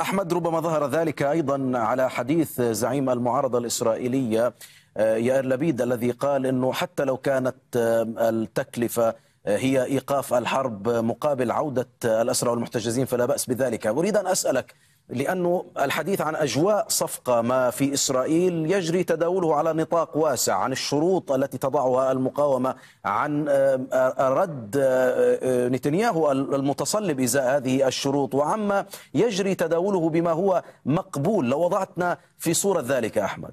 أحمد ربما ظهر ذلك أيضا على حديث زعيم المعارضة الإسرائيلية آه، يائر لبيد الذي قال أنه حتى لو كانت آه، التكلفة آه، هي إيقاف الحرب مقابل عودة الأسرى والمحتجزين فلا بأس بذلك أريد أن أسألك لأنه الحديث عن أجواء صفقة ما في إسرائيل يجري تداوله على نطاق واسع عن الشروط التي تضعها المقاومة عن آه، آه، رد آه، نتنياهو المتصلب إزاء هذه الشروط وعما يجري تداوله بما هو مقبول لو وضعتنا في صورة ذلك أحمد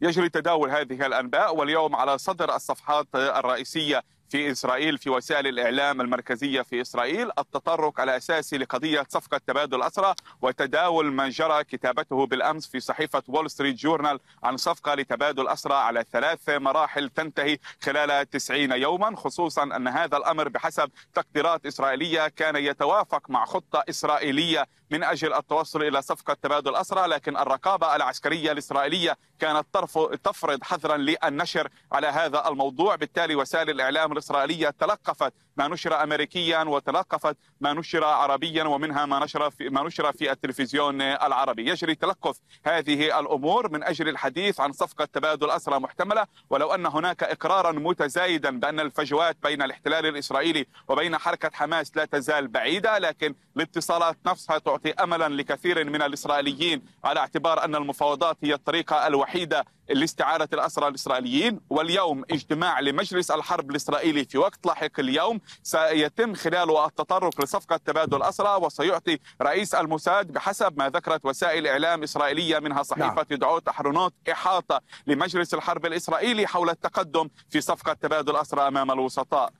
يجري تداول هذه الأنباء واليوم على صدر الصفحات الرئيسية في إسرائيل في وسائل الإعلام المركزية في إسرائيل التطرق على أساس لقضية صفقة تبادل أسرى وتداول ما جرى كتابته بالأمس في صحيفة وول ستريت جورنال عن صفقة لتبادل أسرى على ثلاث مراحل تنتهي خلال 90 يوما خصوصا أن هذا الأمر بحسب تقديرات إسرائيلية كان يتوافق مع خطة إسرائيلية من أجل التوصل إلى صفقة تبادل أسرى لكن الرقابة العسكرية الإسرائيلية كانت تفرض حظرا للنشر على هذا الموضوع بالتالي وسائل الإعلام الإسرائيلية تلقفت ما نشر أمريكيا وتلقفت ما نشر عربيا ومنها ما نشر في ما نشر في التلفزيون العربي يجري تلقف هذه الأمور من أجل الحديث عن صفقة تبادل أسرى محتملة ولو أن هناك إقرارا متزايدا بأن الفجوات بين الاحتلال الإسرائيلي وبين حركة حماس لا تزال بعيدة لكن الاتصالات نفسها تعطي أملا لكثير من الإسرائيليين على اعتبار أن المفاوضات هي الطريقة الوحيدة لاستعارة الأسرى الإسرائيليين واليوم اجتماع لمجلس الحرب الإسرائيلي في وقت لاحق اليوم سيتم خلاله التطرق لصفقة تبادل أسرى وسيعطي رئيس الموساد بحسب ما ذكرت وسائل إعلام إسرائيلية منها صحيفة نعم. دعوت أحرونوت إحاطة لمجلس الحرب الإسرائيلي حول التقدم في صفقة تبادل أسرى أمام الوسطاء